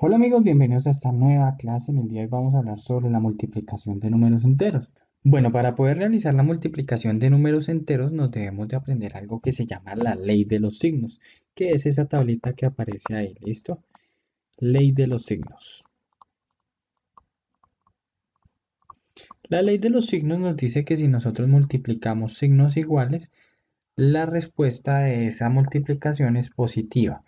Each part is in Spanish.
Hola amigos, bienvenidos a esta nueva clase. En el día de hoy vamos a hablar sobre la multiplicación de números enteros. Bueno, para poder realizar la multiplicación de números enteros nos debemos de aprender algo que se llama la ley de los signos, que es esa tablita que aparece ahí, ¿listo? Ley de los signos. La ley de los signos nos dice que si nosotros multiplicamos signos iguales, la respuesta de esa multiplicación es positiva.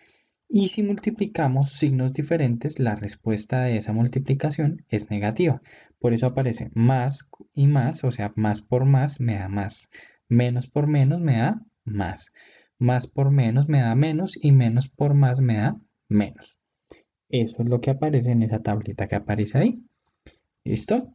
Y si multiplicamos signos diferentes, la respuesta de esa multiplicación es negativa. Por eso aparece más y más, o sea, más por más me da más. Menos por menos me da más. Más por menos me da menos y menos por más me da menos. Eso es lo que aparece en esa tablita que aparece ahí. ¿Listo?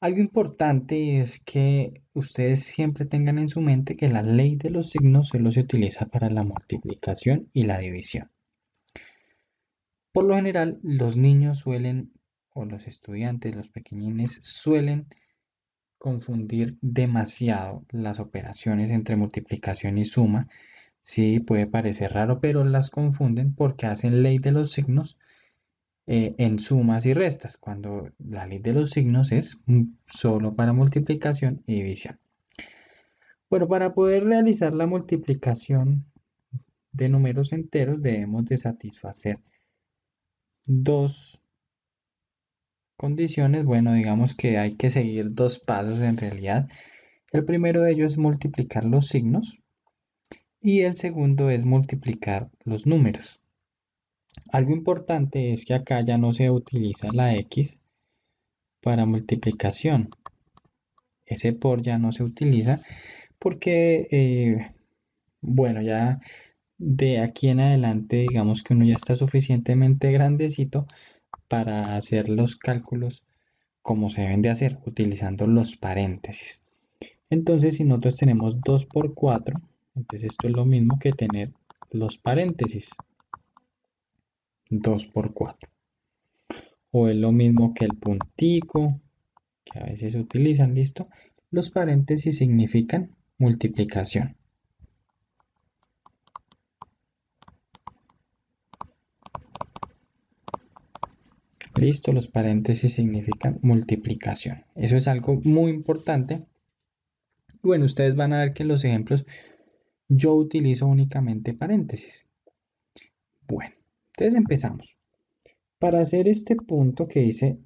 Algo importante es que ustedes siempre tengan en su mente que la ley de los signos solo se utiliza para la multiplicación y la división. Por lo general, los niños suelen, o los estudiantes, los pequeñines, suelen confundir demasiado las operaciones entre multiplicación y suma. Sí, puede parecer raro, pero las confunden porque hacen ley de los signos eh, en sumas y restas, cuando la ley de los signos es solo para multiplicación y división. Bueno, para poder realizar la multiplicación de números enteros debemos de satisfacer dos condiciones. Bueno, digamos que hay que seguir dos pasos en realidad. El primero de ellos es multiplicar los signos y el segundo es multiplicar los números. Algo importante es que acá ya no se utiliza la X para multiplicación. Ese por ya no se utiliza porque, eh, bueno, ya de aquí en adelante digamos que uno ya está suficientemente grandecito para hacer los cálculos como se deben de hacer utilizando los paréntesis. Entonces si nosotros tenemos 2 por 4, entonces esto es lo mismo que tener los paréntesis. 2 por 4 o es lo mismo que el puntico que a veces utilizan listo los paréntesis significan multiplicación listo los paréntesis significan multiplicación eso es algo muy importante bueno ustedes van a ver que en los ejemplos yo utilizo únicamente paréntesis bueno entonces empezamos. Para hacer este punto que dice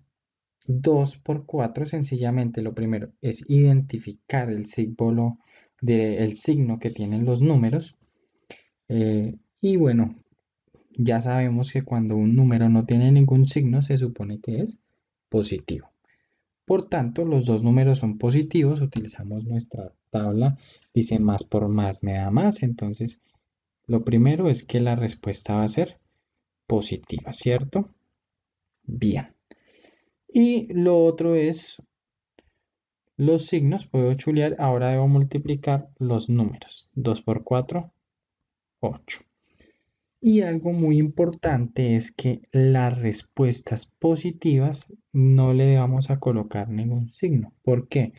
2 por 4, sencillamente lo primero es identificar el símbolo del signo que tienen los números. Eh, y bueno, ya sabemos que cuando un número no tiene ningún signo se supone que es positivo. Por tanto, los dos números son positivos, utilizamos nuestra tabla, dice más por más me da más, entonces lo primero es que la respuesta va a ser positiva, ¿cierto? Bien. Y lo otro es los signos, puedo chulear, ahora debo multiplicar los números. 2 por 4, 8. Y algo muy importante es que las respuestas positivas no le vamos a colocar ningún signo. ¿Por qué?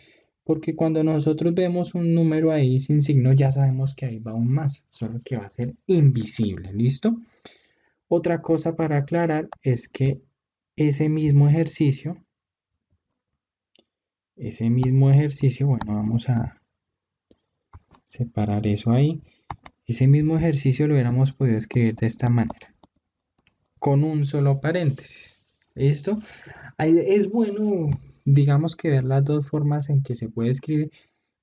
Porque cuando nosotros vemos un número ahí sin signo, ya sabemos que ahí va un más, solo que va a ser invisible, ¿listo? Otra cosa para aclarar es que ese mismo ejercicio, ese mismo ejercicio, bueno, vamos a separar eso ahí. Ese mismo ejercicio lo hubiéramos podido escribir de esta manera, con un solo paréntesis. ¿Listo? Es bueno, digamos que ver las dos formas en que se puede escribir,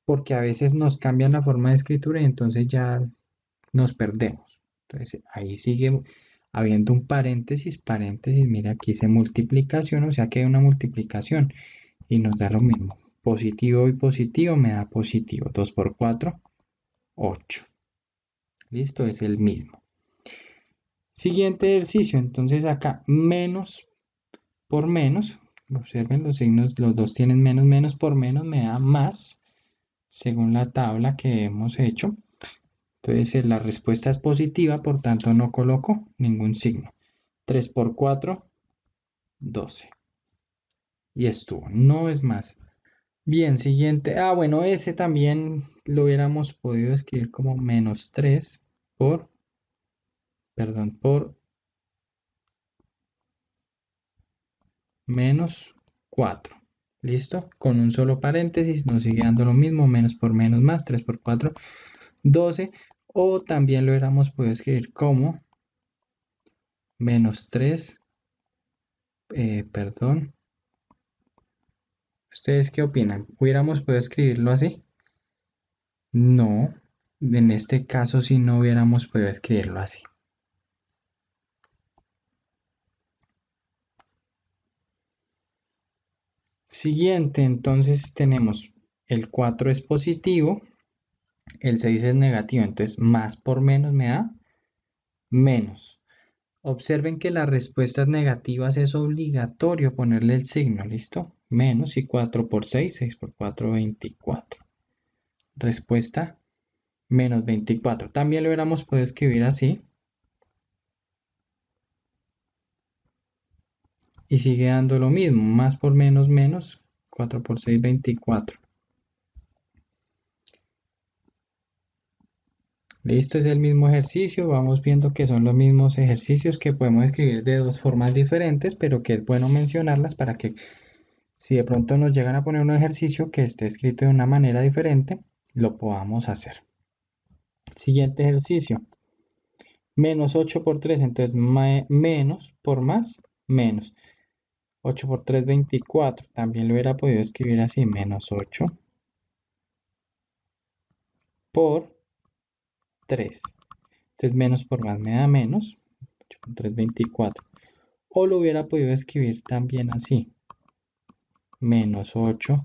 porque a veces nos cambian la forma de escritura y entonces ya nos perdemos. Entonces ahí sigue habiendo un paréntesis, paréntesis, mira aquí se multiplicación, o sea que hay una multiplicación y nos da lo mismo. Positivo y positivo me da positivo. 2 por 4, 8. Listo, es el mismo. Siguiente ejercicio, entonces acá menos por menos, observen los signos, los dos tienen menos, menos por menos me da más, según la tabla que hemos hecho. Entonces eh, la respuesta es positiva, por tanto no coloco ningún signo. 3 por 4, 12. Y estuvo, no es más. Bien, siguiente. Ah, bueno, ese también lo hubiéramos podido escribir como menos 3 por, perdón, por menos 4. ¿Listo? Con un solo paréntesis nos sigue dando lo mismo, menos por menos más, 3 por 4, 12 o también lo hubiéramos podido escribir como menos 3, eh, perdón. ¿Ustedes qué opinan? ¿Hubiéramos podido escribirlo así? No, en este caso si no hubiéramos podido escribirlo así. Siguiente, entonces tenemos el 4 es positivo, el 6 es negativo, entonces más por menos me da menos. Observen que las respuestas negativas es obligatorio ponerle el signo, ¿listo? Menos y 4 por 6, 6 por 4, 24. Respuesta menos 24. También lo hubiéramos podido escribir así. Y sigue dando lo mismo, más por menos, menos, 4 por 6, 24. esto es el mismo ejercicio, vamos viendo que son los mismos ejercicios que podemos escribir de dos formas diferentes, pero que es bueno mencionarlas para que si de pronto nos llegan a poner un ejercicio que esté escrito de una manera diferente, lo podamos hacer. Siguiente ejercicio. Menos 8 por 3, entonces menos por más, menos. 8 por 3, 24. También lo hubiera podido escribir así, menos 8 por 3. 3 menos por más me da menos. 8 3, 24. O lo hubiera podido escribir también así. Menos 8,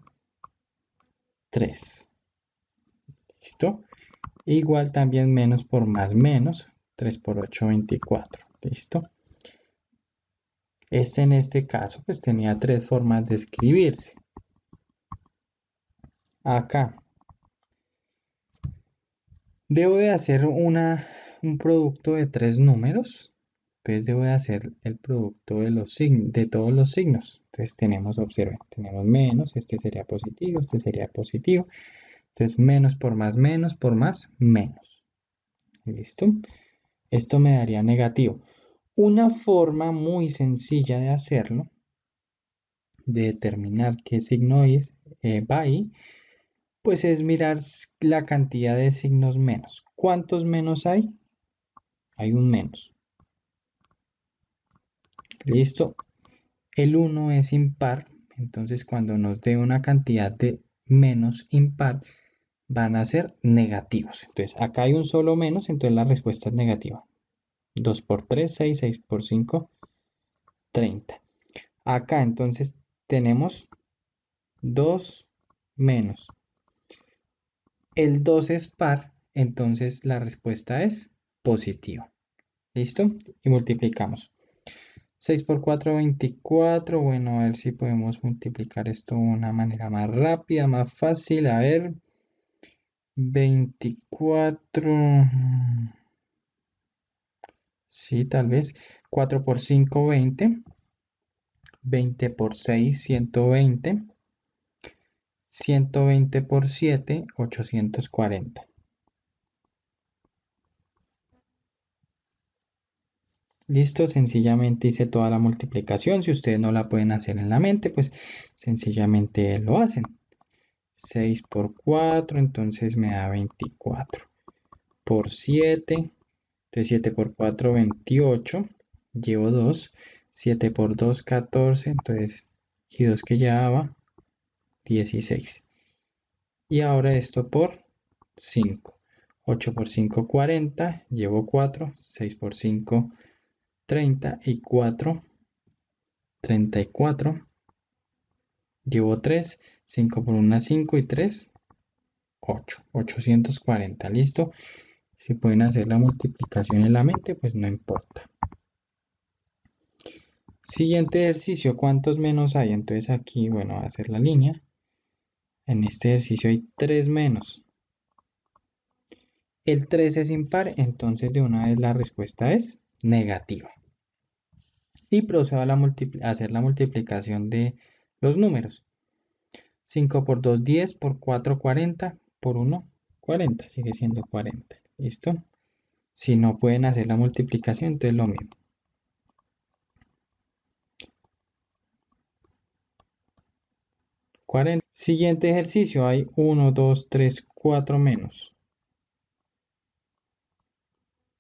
3. ¿Listo? Igual también menos por más menos. 3 por 8, 24. ¿Listo? Este en este caso pues tenía tres formas de escribirse. Acá Debo de hacer una, un producto de tres números. Entonces debo de hacer el producto de, los de todos los signos. Entonces tenemos, observen, tenemos menos, este sería positivo, este sería positivo. Entonces menos por más menos por más menos. ¿Listo? Esto me daría negativo. Una forma muy sencilla de hacerlo, de determinar qué signo es, eh, by, pues es mirar la cantidad de signos menos. ¿Cuántos menos hay? Hay un menos. Listo. El 1 es impar, entonces cuando nos dé una cantidad de menos impar, van a ser negativos. Entonces acá hay un solo menos, entonces la respuesta es negativa. 2 por 3, 6, 6 por 5, 30. Acá entonces tenemos 2 menos el 2 es par, entonces la respuesta es positiva. ¿Listo? Y multiplicamos. 6 por 4, 24. Bueno, a ver si podemos multiplicar esto de una manera más rápida, más fácil. A ver. 24. Sí, tal vez. 4 por 5, 20. 20 por 6, 120. 120 por 7, 840. Listo, sencillamente hice toda la multiplicación. Si ustedes no la pueden hacer en la mente, pues sencillamente lo hacen. 6 por 4, entonces me da 24. Por 7, entonces 7 por 4, 28. Llevo 2. 7 por 2, 14. Entonces, y 2 que llevaba, 16. Y ahora esto por 5. 8 por 5, 40. Llevo 4. 6 por 5, 30. Y 4, 34. Llevo 3. 5 por 1, 5. Y 3, 8. 840. Listo. Si pueden hacer la multiplicación en la mente, pues no importa. Siguiente ejercicio, ¿cuántos menos hay? Entonces aquí, bueno, va a ser la línea. En este ejercicio hay 3 menos. El 3 es impar, entonces de una vez la respuesta es negativa. Y procedo a, la a hacer la multiplicación de los números. 5 por 2, 10, por 4, 40, por 1, 40, sigue siendo 40. ¿Listo? Si no pueden hacer la multiplicación, entonces lo mismo. Siguiente ejercicio, hay 1, 2, 3, 4 menos.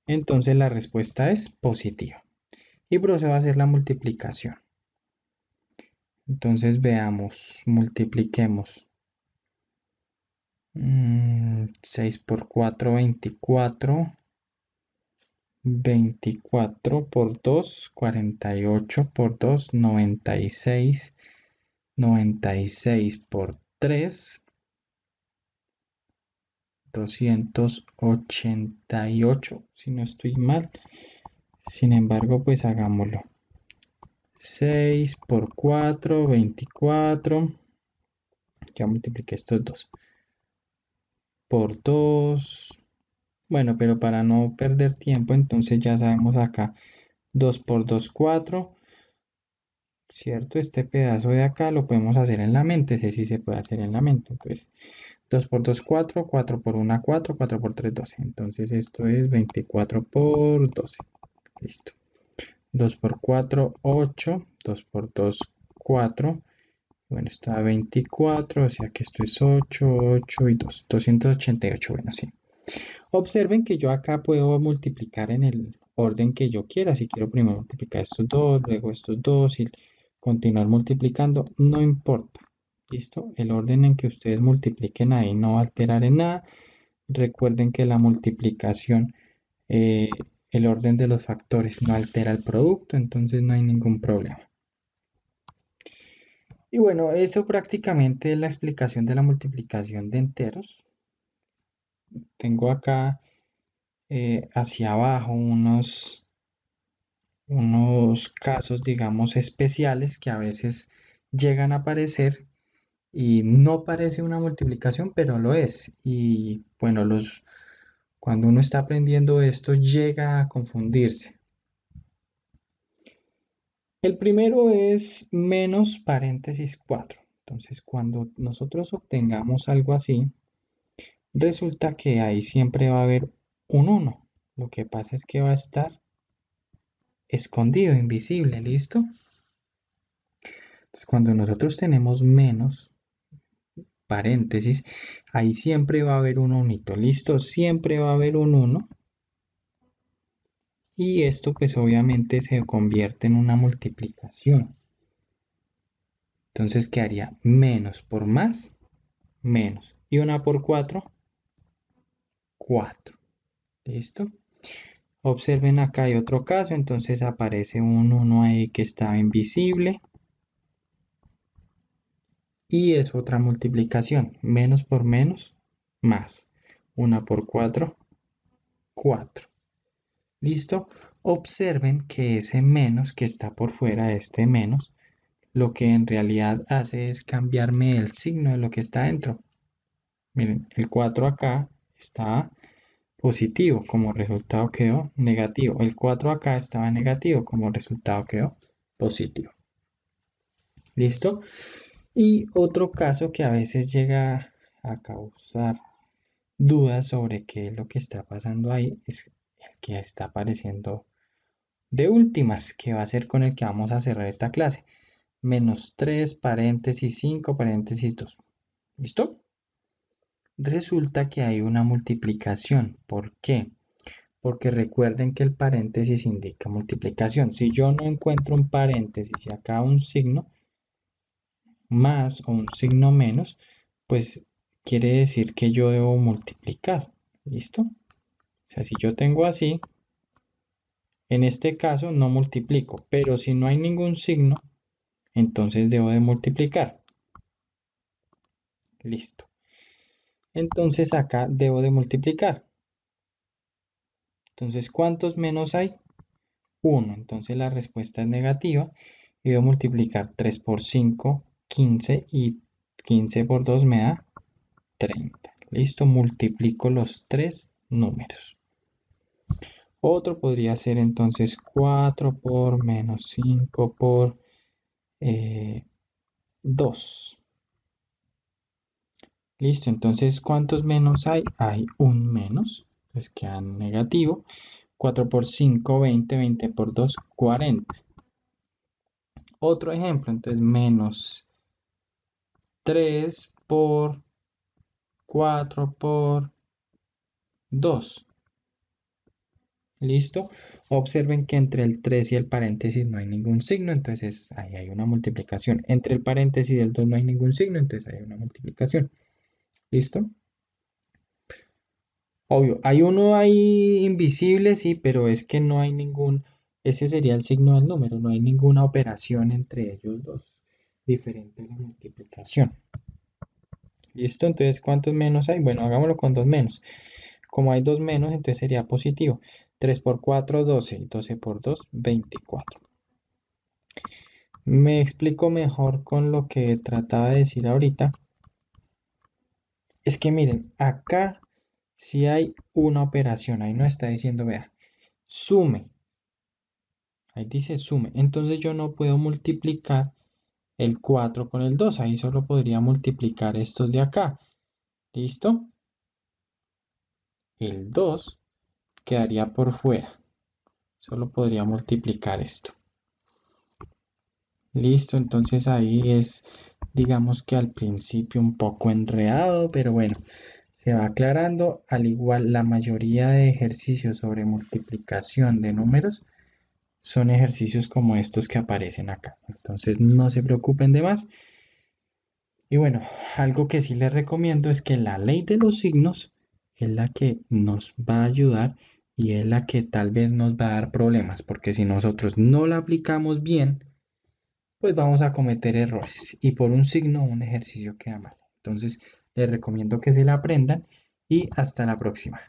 Entonces la respuesta es positiva. Y va a hacer la multiplicación. Entonces veamos, multipliquemos. 6 mm, por 4, 24. 24 por 2, 48 por 2, 96. 96 por 3, 288, si no estoy mal. Sin embargo, pues hagámoslo. 6 por 4, 24. Ya multipliqué estos dos. Por 2. Bueno, pero para no perder tiempo, entonces ya sabemos acá. 2 por 2, 4. ¿cierto? Este pedazo de acá lo podemos hacer en la mente, ese sí se puede hacer en la mente. Entonces, 2 por 2, 4, 4 por 1, 4, 4 por 3, 12. Entonces, esto es 24 por 12. Listo. 2 por 4, 8. 2 por 2, 4. Bueno, esto da 24, o sea que esto es 8, 8 y 2. 288, bueno, sí. Observen que yo acá puedo multiplicar en el orden que yo quiera. Si quiero primero multiplicar estos dos, luego estos dos y continuar multiplicando, no importa. ¿Listo? El orden en que ustedes multipliquen ahí no va en nada. Recuerden que la multiplicación, eh, el orden de los factores no altera el producto, entonces no hay ningún problema. Y bueno, eso prácticamente es la explicación de la multiplicación de enteros. Tengo acá eh, hacia abajo unos unos casos, digamos, especiales que a veces llegan a aparecer y no parece una multiplicación, pero lo es. Y bueno, los, cuando uno está aprendiendo esto, llega a confundirse. El primero es menos paréntesis 4. Entonces, cuando nosotros obtengamos algo así, resulta que ahí siempre va a haber un 1. Lo que pasa es que va a estar escondido, invisible, ¿listo? Entonces, cuando nosotros tenemos menos, paréntesis, ahí siempre va a haber un unito, ¿listo? Siempre va a haber un 1. Y esto pues obviamente se convierte en una multiplicación. Entonces ¿qué haría? menos por más, menos. Y una por cuatro? 4. ¿Listo? Observen acá hay otro caso, entonces aparece un 1 ahí que estaba invisible. Y es otra multiplicación, menos por menos, más. 1 por 4, 4. ¿Listo? Observen que ese menos que está por fuera este menos, lo que en realidad hace es cambiarme el signo de lo que está dentro. Miren, el 4 acá está positivo, como resultado quedó negativo. El 4 acá estaba negativo, como resultado quedó positivo. ¿Listo? Y otro caso que a veces llega a causar dudas sobre qué es lo que está pasando ahí es el que está apareciendo de últimas, que va a ser con el que vamos a cerrar esta clase. Menos 3, paréntesis 5, paréntesis 2. ¿Listo? Resulta que hay una multiplicación. ¿Por qué? Porque recuerden que el paréntesis indica multiplicación. Si yo no encuentro un paréntesis y acá un signo más o un signo menos, pues quiere decir que yo debo multiplicar. ¿Listo? O sea, si yo tengo así, en este caso no multiplico, pero si no hay ningún signo, entonces debo de multiplicar. Listo. Entonces acá debo de multiplicar. Entonces, ¿cuántos menos hay? 1. Entonces la respuesta es negativa. Y debo multiplicar 3 por 5, 15. Y 15 por 2 me da 30. Listo, multiplico los tres números. Otro podría ser entonces 4 por menos 5 por 2. Eh, Listo, entonces, ¿cuántos menos hay? Hay un menos, entonces pues queda negativo. 4 por 5, 20, 20 por 2, 40. Otro ejemplo, entonces, menos 3 por 4 por 2. ¿Listo? Observen que entre el 3 y el paréntesis no hay ningún signo, entonces ahí hay una multiplicación. Entre el paréntesis y el 2 no hay ningún signo, entonces hay una multiplicación. ¿Listo? Obvio, hay uno ahí invisible, sí, pero es que no hay ningún, ese sería el signo del número, no hay ninguna operación entre ellos dos diferente a la multiplicación. ¿Listo? Entonces, ¿cuántos menos hay? Bueno, hagámoslo con dos menos. Como hay dos menos, entonces sería positivo. 3 por 4, 12. 12 por 2, 24. Me explico mejor con lo que trataba de decir ahorita. Es que miren, acá si sí hay una operación, ahí no está diciendo, vea, sume. Ahí dice sume. Entonces yo no puedo multiplicar el 4 con el 2. Ahí solo podría multiplicar estos de acá. ¿Listo? El 2 quedaría por fuera. Solo podría multiplicar esto. Listo, entonces ahí es digamos que al principio un poco enredado, pero bueno, se va aclarando. Al igual, la mayoría de ejercicios sobre multiplicación de números son ejercicios como estos que aparecen acá. Entonces, no se preocupen de más. Y bueno, algo que sí les recomiendo es que la ley de los signos es la que nos va a ayudar y es la que tal vez nos va a dar problemas, porque si nosotros no la aplicamos bien, pues vamos a cometer errores. Y por un signo un ejercicio queda mal. Entonces, les recomiendo que se la aprendan y hasta la próxima.